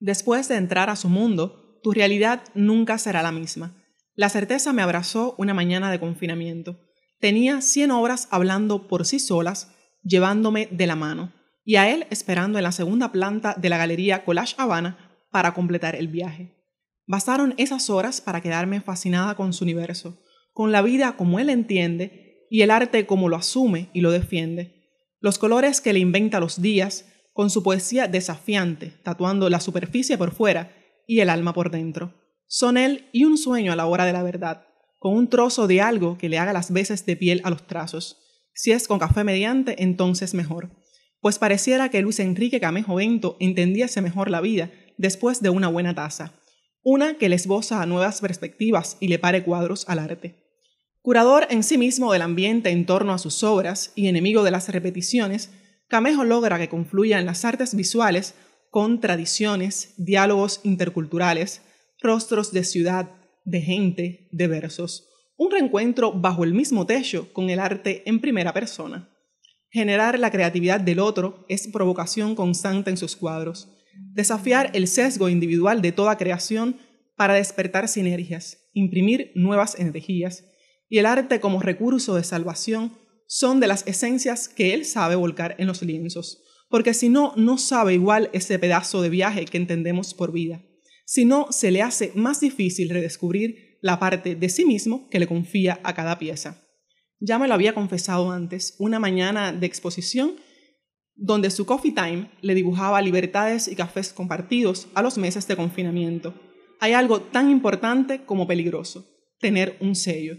Después de entrar a su mundo, tu realidad nunca será la misma. La certeza me abrazó una mañana de confinamiento. Tenía cien obras hablando por sí solas, llevándome de la mano, y a él esperando en la segunda planta de la galería Collage Habana para completar el viaje. Basaron esas horas para quedarme fascinada con su universo, con la vida como él entiende y el arte como lo asume y lo defiende, los colores que le inventa los días, con su poesía desafiante, tatuando la superficie por fuera y el alma por dentro. Son él y un sueño a la hora de la verdad, con un trozo de algo que le haga las veces de piel a los trazos. Si es con café mediante, entonces mejor. Pues pareciera que Luis Enrique Camejo Bento entendiese mejor la vida después de una buena taza, una que le esboza a nuevas perspectivas y le pare cuadros al arte. Curador en sí mismo del ambiente en torno a sus obras y enemigo de las repeticiones, Camejo logra que confluyan las artes visuales con tradiciones, diálogos interculturales, rostros de ciudad, de gente, de versos. Un reencuentro bajo el mismo techo con el arte en primera persona. Generar la creatividad del otro es provocación constante en sus cuadros. Desafiar el sesgo individual de toda creación para despertar sinergias, imprimir nuevas energías y el arte como recurso de salvación son de las esencias que él sabe volcar en los lienzos, porque si no, no sabe igual ese pedazo de viaje que entendemos por vida, si no, se le hace más difícil redescubrir la parte de sí mismo que le confía a cada pieza. Ya me lo había confesado antes, una mañana de exposición donde su coffee time le dibujaba libertades y cafés compartidos a los meses de confinamiento. Hay algo tan importante como peligroso, tener un sello.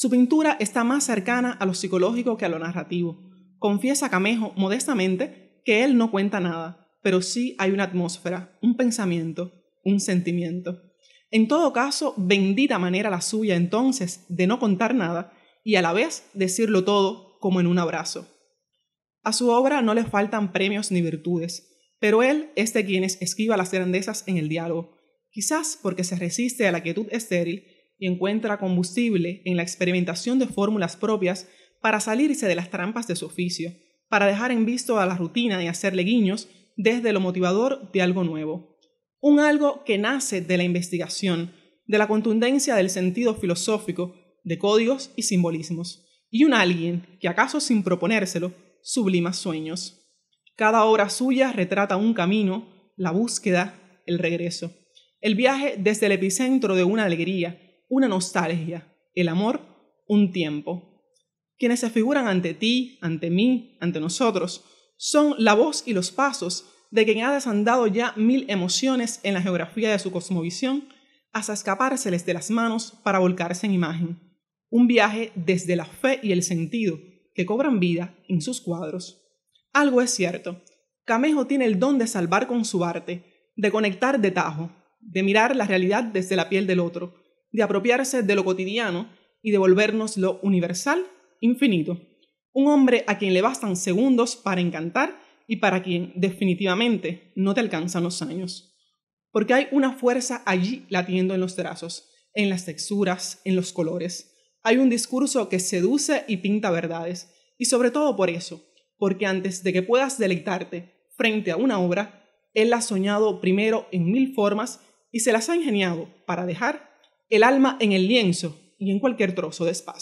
Su pintura está más cercana a lo psicológico que a lo narrativo. Confiesa Camejo modestamente que él no cuenta nada, pero sí hay una atmósfera, un pensamiento, un sentimiento. En todo caso, bendita manera la suya entonces de no contar nada y a la vez decirlo todo como en un abrazo. A su obra no le faltan premios ni virtudes, pero él es de quienes esquiva las grandezas en el diálogo, quizás porque se resiste a la quietud estéril y encuentra combustible en la experimentación de fórmulas propias para salirse de las trampas de su oficio, para dejar en visto a la rutina de hacerle guiños desde lo motivador de algo nuevo. Un algo que nace de la investigación, de la contundencia del sentido filosófico, de códigos y simbolismos, y un alguien que acaso sin proponérselo, sublima sueños. Cada obra suya retrata un camino, la búsqueda, el regreso, el viaje desde el epicentro de una alegría, una nostalgia, el amor, un tiempo. Quienes se figuran ante ti, ante mí, ante nosotros, son la voz y los pasos de quien ha desandado ya mil emociones en la geografía de su cosmovisión hasta escapárseles de las manos para volcarse en imagen. Un viaje desde la fe y el sentido que cobran vida en sus cuadros. Algo es cierto. Camejo tiene el don de salvar con su arte, de conectar de tajo, de mirar la realidad desde la piel del otro, de apropiarse de lo cotidiano y devolvernos lo universal, infinito. Un hombre a quien le bastan segundos para encantar y para quien definitivamente no te alcanzan los años. Porque hay una fuerza allí latiendo en los trazos, en las texturas, en los colores. Hay un discurso que seduce y pinta verdades, y sobre todo por eso, porque antes de que puedas deleitarte frente a una obra, él la ha soñado primero en mil formas y se las ha ingeniado para dejar el alma en el lienzo y en cualquier trozo de espacio.